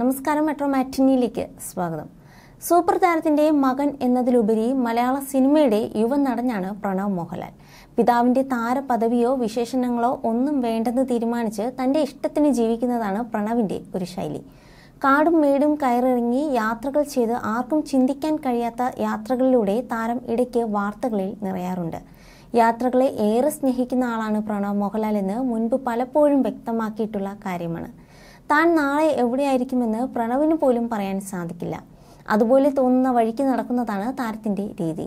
നമസ്കാരം മെട്രോ മാറ്റിനിയിലേക്ക് സ്വാഗതം സൂപ്പർ താരത്തിന്റെ മകൻ എന്നതിലുപരി മലയാള സിനിമയുടെ യുവ നടനാണ് പ്രണവ് മോഹൻലാൽ പിതാവിന്റെ താരപദവിയോ വിശേഷണങ്ങളോ ഒന്നും വേണ്ടെന്ന് തീരുമാനിച്ച് തന്റെ ഇഷ്ടത്തിന് ജീവിക്കുന്നതാണ് പ്രണവിന്റെ ഒരു ശൈലി കാടും മേടും കയറിറങ്ങി യാത്രകൾ ചെയ്ത് ആർക്കും ചിന്തിക്കാൻ കഴിയാത്ത യാത്രകളിലൂടെ താരം ഇടയ്ക്ക് വാർത്തകളിൽ നിറയാറുണ്ട് യാത്രകളെ ഏറെ സ്നേഹിക്കുന്ന ആളാണ് പ്രണവ് മോഹൻലാൽ എന്ന് മുൻപ് പലപ്പോഴും വ്യക്തമാക്കിയിട്ടുള്ള കാര്യമാണ് താൻ നാളെ എവിടെയായിരിക്കുമെന്ന് പ്രണവിന് പോലും പറയാൻ സാധിക്കില്ല അതുപോലെ തോന്നുന്ന വഴിക്ക് നടക്കുന്നതാണ് താരത്തിൻ്റെ രീതി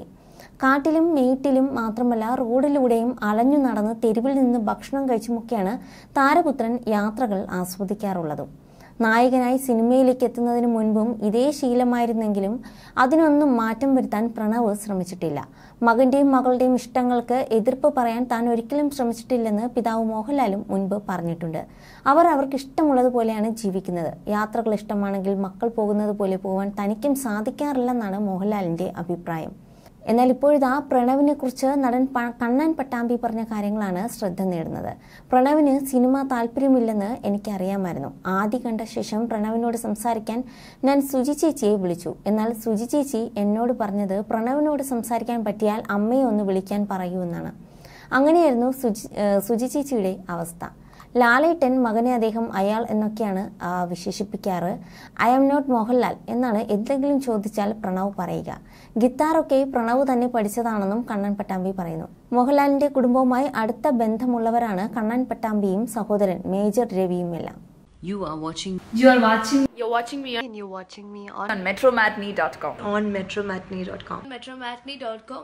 കാട്ടിലും മേട്ടിലും മാത്രമല്ല റോഡിലൂടെയും അലഞ്ഞു നടന്ന് തെരുവിൽ നിന്ന് ഭക്ഷണം കഴിച്ചുമൊക്കെയാണ് താരപുത്രൻ യാത്രകൾ ആസ്വദിക്കാറുള്ളതും നായകനായി സിനിമയിലേക്ക് എത്തുന്നതിന് മുൻപും ഇതേ ശീലമായിരുന്നെങ്കിലും അതിനൊന്നും മാറ്റം വരുത്താൻ പ്രണവ് ശ്രമിച്ചിട്ടില്ല മകന്റെയും മകളുടെയും ഇഷ്ടങ്ങൾക്ക് എതിർപ്പ് പറയാൻ താൻ ഒരിക്കലും ശ്രമിച്ചിട്ടില്ലെന്ന് പിതാവ് മോഹൻലാലും മുൻപ് പറഞ്ഞിട്ടുണ്ട് അവർ അവർക്ക് ഇഷ്ടമുള്ളതുപോലെയാണ് ജീവിക്കുന്നത് യാത്രകൾ ഇഷ്ടമാണെങ്കിൽ മക്കൾ പോകുന്നത് പോലെ പോകാൻ തനിക്കും സാധിക്കാറില്ലെന്നാണ് മോഹൻലാലിന്റെ അഭിപ്രായം എന്നാൽ ഇപ്പോഴിത് ആ പ്രണവിനെ കുറിച്ച് നടൻ കണ്ണൻ പട്ടാമ്പി പറഞ്ഞ കാര്യങ്ങളാണ് ശ്രദ്ധ നേടുന്നത് പ്രണവിന് സിനിമ താല്പര്യമില്ലെന്ന് എനിക്കറിയാമായിരുന്നു ആദ്യ കണ്ട ശേഷം പ്രണവിനോട് സംസാരിക്കാൻ ഞാൻ സുജി ചേച്ചിയെ വിളിച്ചു എന്നാൽ സുജി ചേച്ചി എന്നോട് പറഞ്ഞത് പ്രണവിനോട് സംസാരിക്കാൻ പറ്റിയാൽ അമ്മയെ ഒന്ന് വിളിക്കാൻ പറയൂ എന്നാണ് അങ്ങനെയായിരുന്നു സുജി സുജി ചേച്ചിയുടെ അവസ്ഥ ലാലേട്ടൻ മകനെ അദ്ദേഹം അയാൾ എന്നൊക്കെയാണ് വിശേഷിപ്പിക്കാറ് ഐ എം നോട്ട് മോഹൻലാൽ എന്നാണ് എന്തെങ്കിലും ചോദിച്ചാൽ പ്രണവ് പറയുക ഗിത്താറൊക്കെ പ്രണവ് തന്നെ പഠിച്ചതാണെന്നും കണ്ണൻ പട്ടാമ്പി പറയുന്നു മോഹൻലാലിന്റെ കുടുംബവുമായി അടുത്ത ബന്ധമുള്ളവരാണ് കണ്ണൻ പട്ടാമ്പിയും സഹോദരൻ മേജർ രവിയും എല്ലാം You are watching. You are watching. You are watching me. And you watching me on, on metromatney.com. On metromatni.com metromatni.com